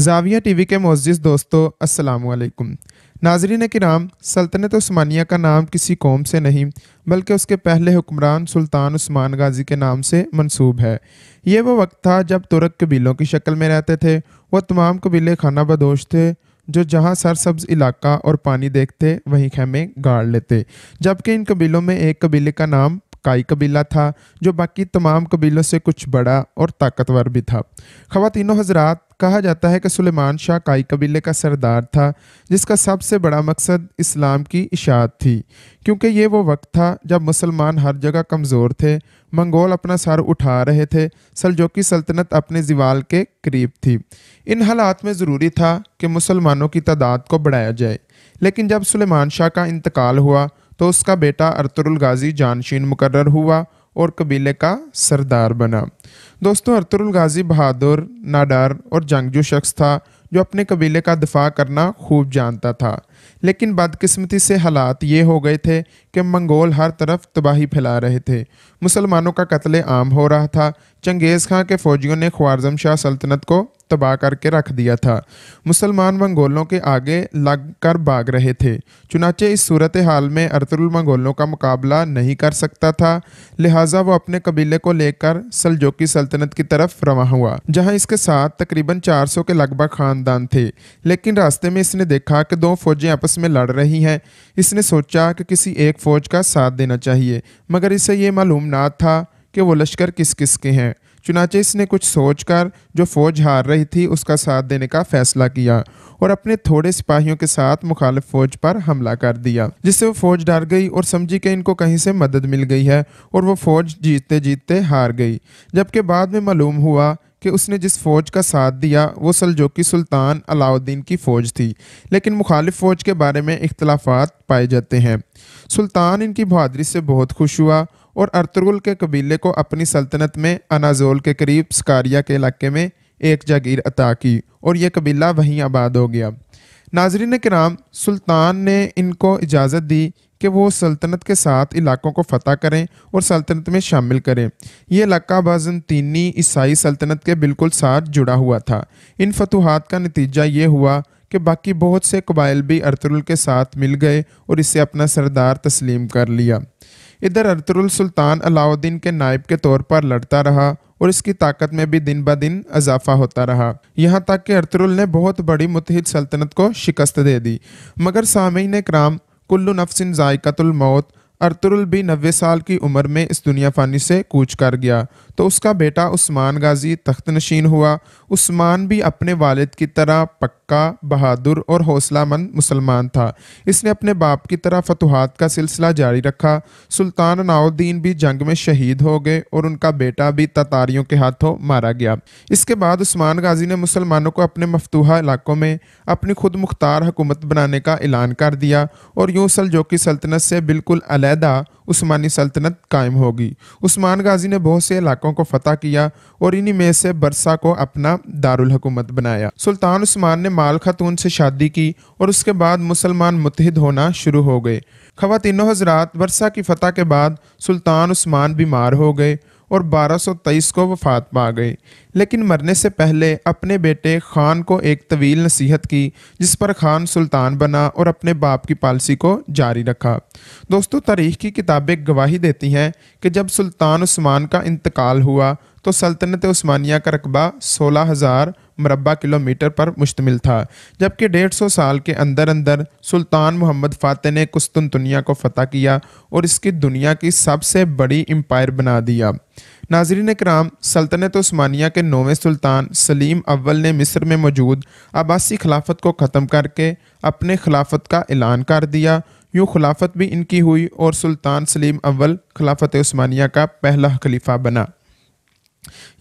जाविया TV के मोजिज़ दोस्तों अस्सलाम वालेकुम नाजरीन कराम सल्तनत स्मानिया का नाम किसी कौम से नहीं बल्कि उसके पहले हुक्मरान सुल्तान उस्मान गाजी के नाम से मंसूब है ये वो वक्त था जब तुर्क कबीलों की शक्ल में रहते थे वह तमाम कबीले खाना बदोश थे जो जहाँ सरसब्ज इलाका और पानी देखते वहीं खेमे गाड़ लेते जबकि इन कबीलों में एक कबीले का नाम काई कबीला था जो बाकी तमाम कबीलों से कुछ बड़ा और ताकतवर भी था ख़वातिनों हजरात कहा जाता है कि सुलेमान शाह काई कबीले का सरदार था जिसका सबसे बड़ा मकसद इस्लाम की इशात थी क्योंकि ये वो वक्त था जब मुसलमान हर जगह कमज़ोर थे मंगोल अपना सर उठा रहे थे सलजोकी सल्तनत अपने ज़ीवाल के करीब थी इन हालात में ज़रूरी था कि मुसलमानों की तादाद को बढ़ाया जाए लेकिन जब सुलेमान शाह का इंतकाल हुआ तो उसका बेटा अर्तुरुल गाजी जानशीन मुकर्र हुआ और कबीले का सरदार बना दोस्तों अर्तुरुल गाजी बहादुर नाडार और जंगजू शख्स था जो अपने कबीले का दिफा करना खूब जानता था लेकिन बदकिस्मती से हालात ये हो गए थे कि मंगोल हर तरफ तबाही फैला रहे थे मुसलमानों का कत्ल आम हो रहा था चंगेज़ खां के फ़ौजियों ने ख्वारजम शाह सल्तनत को तबाह करके रख दिया था मुसलमान मंगोलों के आगे लग कर भाग रहे थे चुनाचे इस सूरत हाल में अरतुल मंगोलों का मुकाबला नहीं कर सकता था लिहाजा वो अपने कबीले को लेकर सलजोकी सल्तनत की तरफ रवा हुआ जहां इसके साथ तकरीबन 400 के लगभग खानदान थे लेकिन रास्ते में इसने देखा कि दो फौजें आपस में लड़ रही हैं इसने सोचा कि किसी एक फ़ौज का साथ देना चाहिए मगर इसे ये मालूम ना था कि वो लश्कर किस किस के हैं चुनाचे इसने कुछ सोचकर जो फ़ौज हार रही थी उसका साथ देने का फैसला किया और अपने थोड़े सिपाहियों के साथ मुखालिफ फ़ौज पर हमला कर दिया जिससे वो फ़ौज डर गई और समझी कि इनको कहीं से मदद मिल गई है और वो फ़ौज जीतते जीतते हार गई जबकि बाद में मालूम हुआ कि उसने जिस फौज का साथ दिया वो सलजोकी सुल्तान अलाउद्दीन की फौज थी लेकिन मुखालिफ फौज के बारे में इख्तलाफात पाए जाते हैं सुल्तान इनकी बहादरी से बहुत खुश हुआ और अर्तगुल के कबीले को अपनी सल्तनत में अनाजोल के करीब स्कारिया के इलाके में एक जागीर अता की और यह कबीला वहीं आबाद हो गया नाजरीन कराम सुल्तान ने इनको इजाज़त दी कि वो सल्तनत के साथ इलाकों को फतह करें और सल्तनत में शामिल करें ये इलाका बाजनतीनी ईसाई सल्तनत के बिल्कुल साथ जुड़ा हुआ था इन फतूहत का नतीजा ये हुआ कि बाकी बहुत से कबाइल भी अरतरुल के साथ मिल गए और इसे अपना सरदार तस्लीम कर लिया इधर अरतरुल सुल्तान अलाउद्दीन के नायब के तौर पर लड़ता रहा और इसकी ताकत में भी दिन ब दिन इजाफा होता रहा यहाँ तक कि अरतरुल ने बहुत बड़ी मुतहद सल्तनत को शिकस्त दे दी मगर सामीन कराम कुल्लू नफसिन जायकतुल मौत अरतुल भी नबे साल की उम्र में इस दुनिया फ़ानी से कूच कर गया तो उसका बेटा उस्मान गाजी तख्त नशीन हुआ उस्मान भी अपने वालिद की तरह पक्का बहादुर और हौसलामंद मुसलमान था इसने अपने बाप की तरह फतुहात का सिलसिला जारी रखा सुल्तान नाउद्दीन भी जंग में शहीद हो गए और उनका बेटा भी ततारियों के हाथों मारा गया इसके बाद उस्मान गाजी ने मुसलमानों को अपने मफतूहा इलाकों में अपनी खुद मुख्तार हुकूमत बनाने का ऐलान कर दिया और जो सलजोकी सल्तनत से बिल्कुल अलहदा उस्मानी सल्तनत कायम होगी उस्मान गाजी ने बहुत से इलाकों को फतह किया और इन्हीं में से बरसा को अपना दारुल हुकूमत बनाया सुल्तान उस्मान ने माल खातून से शादी की और उसके बाद मुसलमान मुतहद होना शुरू हो गए खवतिनों हजरात बरसा की फतह के बाद सुल्तान उस्मान बीमार हो गए और 1223 को वफात पा गए लेकिन मरने से पहले अपने बेटे खान को एक तवील नसीहत की जिस पर खान सुल्तान बना और अपने बाप की पॉलिसी को जारी रखा दोस्तों तारीख की किताबें गवाही देती हैं कि जब सुल्तान उस्मान का इंतकाल हुआ तो सल्तनत उस्मानिया का रकबा सोलह हज़ार मरबा किलोमीटर पर मुश्तमिल था जबकि डेढ़ सौ साल के अंदर अंदर सुल्तान मोहम्मद फ़ाते ने कुस्तुन दुनिया को फतह किया और इसकी दुनिया की सबसे बड़ी एम्पायर बना दिया नाजरीन कराम सल्तनत ओस्मानिया के नौवें सुल्तान सलीम अव्वल ने मिस्र में मौजूद अब्बासी खिलाफत को ख़त्म करके अपने खिलाफत का ऐलान कर दिया यूँ खिलाफत भी इनकी हुई और सुल्तान सलीम अव्वल खिलाफत ओस्मानिया का पहला खलीफा बना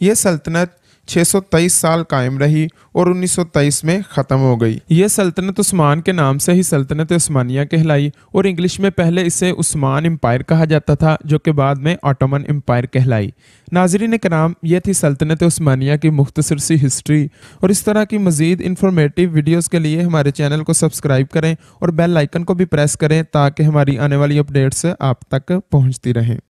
यह सल्तनत 623 साल कायम रही और 1923 में ख़त्म हो गई यह सल्तनत उस्मान के नाम से ही सल्तनत उस्मानिया कहलाई और इंग्लिश में पहले इसे उस्मान एम्पायर कहा जाता था जो कि बाद में ऑटोमन एम्पायर कहलाई नाजरीन नाम यह थी सल्तनत उस्मानिया की मुख्तसर सी हिस्ट्री और इस तरह की मज़ीद इन्फॉर्मेटिव वीडियोज़ के लिए हमारे चैनल को सब्सक्राइब करें और बेल आइकन को भी प्रेस करें ताकि हमारी आने वाली अपडेट्स आप तक पहुँचती रहें